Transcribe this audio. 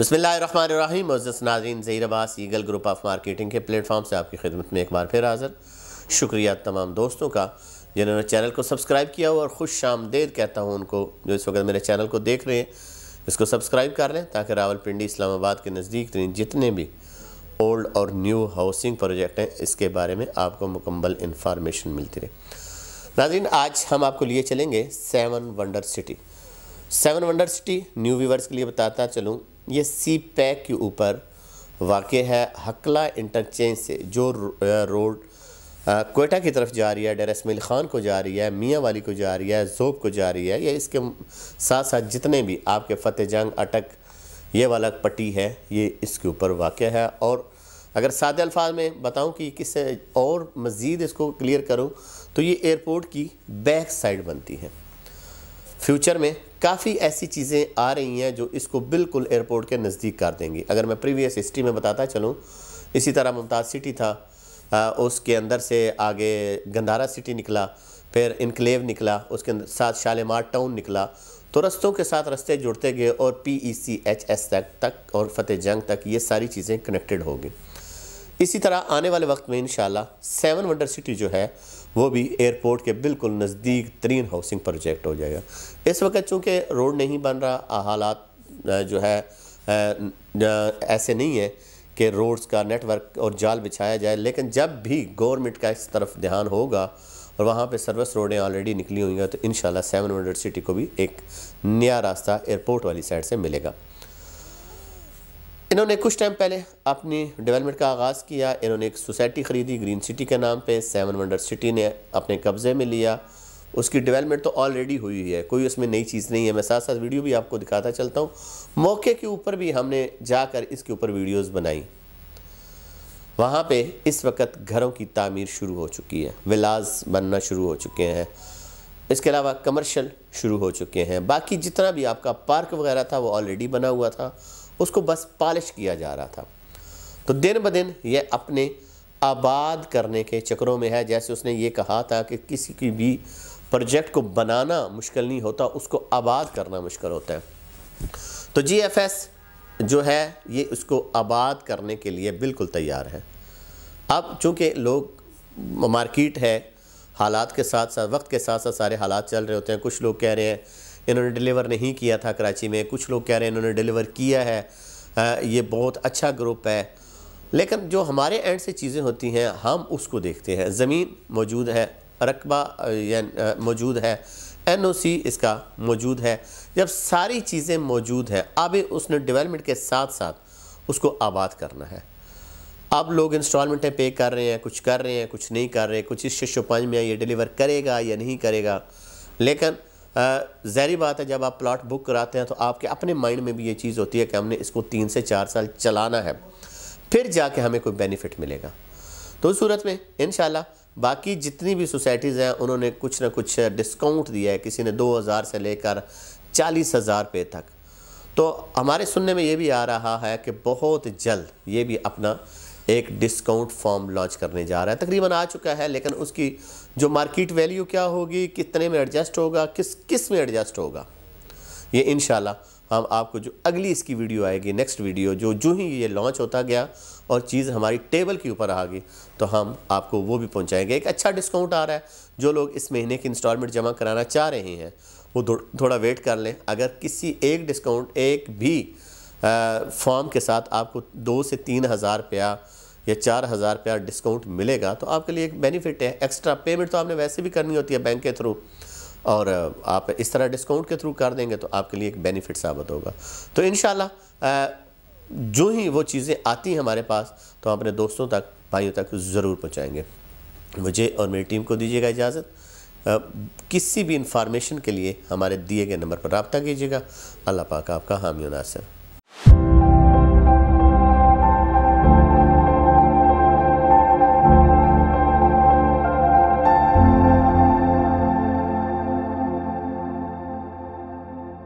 बसमीम मज़्ज़ नाजीन Zaheer Abbas eagle group of marketing के प्लेटफॉर्म से आपकी खिदमत में एक बार फिर हाज़िर शुक्रिया तमाम दोस्तों का जिन्होंने चैनल को सब्सक्राइब किया और खुश देर कहता हूँ उनको जो इस वक्त मेरे चैनल को देख रहे हैं इसको सब्सक्राइब कर लें ताकि रावलपिंडी इस्लामाबाद के नज़दीक जितने भी ओल्ड और न्यू हाउसिंग प्रोजेक्ट हैं इसके बारे में आपको मुकम्मल इन्फॉर्मेशन मिलती रहे नाजीन आज हम आपको लिए चलेंगे seven wonder city seven wonder city new viewers के लिए बताता चलूँ ये सी पैक के ऊपर वाक़ है हकला इंटरचेंज से जो रोड कोयटा की तरफ जा रही है डेरस इसमिल खान को जा रही है मियाँ वाली को जा रही है जोब को जा रही है या इसके साथ साथ जितने भी आपके फतेह जंग अटक ये वाला पट्टी है ये इसके ऊपर वाक़ है और अगर सादे अल्फाज में बताऊं कि किससे और मज़ीद इसको क्लियर करूं तो ये एयरपोर्ट की बैक साइड बनती है फ्यूचर में काफ़ी ऐसी चीज़ें आ रही हैं जो इसको बिल्कुल एयरपोर्ट के नज़दीक कर देंगी अगर मैं प्रीवियस हिस्ट्री में बताता चलूँ इसी तरह मुमताज़ सिटी था आ, उसके अंदर से आगे गंदारा सिटी निकला फिर इनकलेव निकला उसके साथ शालेमार टाउन निकला तो रस्तों के साथ रस्ते जुड़ते गए और P E C H S तक तक और फतेह जंग तक ये सारी चीज़ें कनेक्टेड होगी इसी तरह आने वाले वक्त में इन सेवन वंडर सिटी जो है वो भी एयरपोर्ट के बिल्कुल नज़दीक तरीन हाउसिंग प्रोजेक्ट हो जाएगा इस वक्त चूँकि रोड नहीं बन रहा हालात जो है ऐसे नहीं है कि रोड्स का नेटवर्क और जाल बिछाया जाए लेकिन जब भी गवर्नमेंट का इस तरफ ध्यान होगा और वहाँ पे सर्विस रोडें ऑलरेडी निकली हुई हैं तो इन सेवन वंडर सिटी को भी एक नया रास्ता एयरपोर्ट वाली साइड से मिलेगा इन्होंने कुछ टाइम पहले अपनी डेवलपमेंट का आगाज़ किया इन्होंने एक सोसाइटी ख़रीदी ग्रीन सिटी के नाम पे सेवन वंडर सिटी ने अपने कब्ज़े में लिया उसकी डेवलपमेंट तो ऑलरेडी हुई है कोई उसमें नई चीज़ नहीं है मैं साथ साथ वीडियो भी आपको दिखाता चलता हूँ मौके के ऊपर भी हमने जाकर इसके ऊपर वीडियोज़ बनाई वहाँ पे इस वक्त घरों की तमीर शुरू हो चुकी है विलाज बनना शुरू हो चुके हैं इसके अलावा कमर्शल शुरू हो चुके हैं बाकी जितना भी आपका पार्क वगैरह था वो ऑलरेडी बना हुआ था उसको बस पालिश किया जा रहा था तो दिन ब दिन यह अपने आबाद करने के चक्रों में है जैसे उसने ये कहा था कि किसी की भी प्रोजेक्ट को बनाना मुश्किल नहीं होता उसको आबाद करना मुश्किल होता है तो जी एफ एस जो है ये उसको आबाद करने के लिए बिल्कुल तैयार है अब चूँकि लोग मार्केट है हालात के साथ साथ वक्त के साथ साथ सारे हालात चल रहे होते हैं कुछ लोग कह रहे हैं इन्होंने डिलीवर नहीं किया था कराची में कुछ लोग कह रहे हैं इन्होंने डिलीवर किया है ये बहुत अच्छा ग्रुप है लेकिन जो हमारे एंड से चीज़ें होती हैं हम उसको देखते हैं ज़मीन मौजूद है रकबा मौजूद है एनओसी इसका मौजूद है जब सारी चीज़ें मौजूद हैं अब उसने डेवलपमेंट के साथ साथ उसको आबाद करना है अब लोग इंस्टॉलमेंटें पे कर रहे हैं कुछ कर रहे हैं कुछ नहीं कर रहे कुछ इस शिष्य पंज में ये डिलीवर करेगा या नहीं करेगा लेकिन ज़हरी बात है जब आप प्लाट बुक कराते हैं तो आपके अपने माइंड में भी ये चीज़ होती है कि हमने इसको तीन से चार साल चलाना है फिर जाके हमें कोई बेनिफिट मिलेगा तो उस सूरत में इन बाकी जितनी भी सोसाइटीज़ हैं उन्होंने कुछ ना कुछ डिस्काउंट दिया है किसी ने 2000 से लेकर चालीस हज़ार पे तक तो हमारे सुनने में ये भी आ रहा है कि बहुत जल्द ये भी अपना एक डिस्काउंट फॉर्म लॉन्च करने जा रहा है तकरीबन आ चुका है लेकिन उसकी जो मार्केट वैल्यू क्या होगी कितने में एडजस्ट होगा किस किस में एडजस्ट होगा ये इन हम आपको जो अगली इसकी वीडियो आएगी नेक्स्ट वीडियो जो जो ही ये लॉन्च होता गया और चीज़ हमारी टेबल के ऊपर आ गई तो हम आपको वो भी पहुंचाएंगे एक अच्छा डिस्काउंट आ रहा है जो लोग इस महीने की इंस्टॉलमेंट जमा कराना चाह रहे हैं वो थो, थोड़ा वेट कर लें अगर किसी एक डिस्काउंट एक भी फॉर्म के साथ आपको दो से तीन हज़ार रुपया या चार हज़ार रुपया डिस्काउंट मिलेगा तो आपके लिए एक बेनिफिट है एक्स्ट्रा पेमेंट तो आपने वैसे भी करनी होती है बैंक के थ्रू और आप इस तरह डिस्काउंट के थ्रू कर देंगे तो आपके लिए एक बेनिफिट साबित होगा तो इन जो ही वो चीज़ें आती हैं हमारे पास तो हम अपने दोस्तों तक भाइयों तक ज़रूर पहुँचाएँगे मुझे और मेरी टीम को दीजिएगा इजाज़त किसी भी इंफॉर्मेशन के लिए हमारे दिए गए नंबर पर रबता कीजिएगा अल्लाह पाक आपका हामी नासिर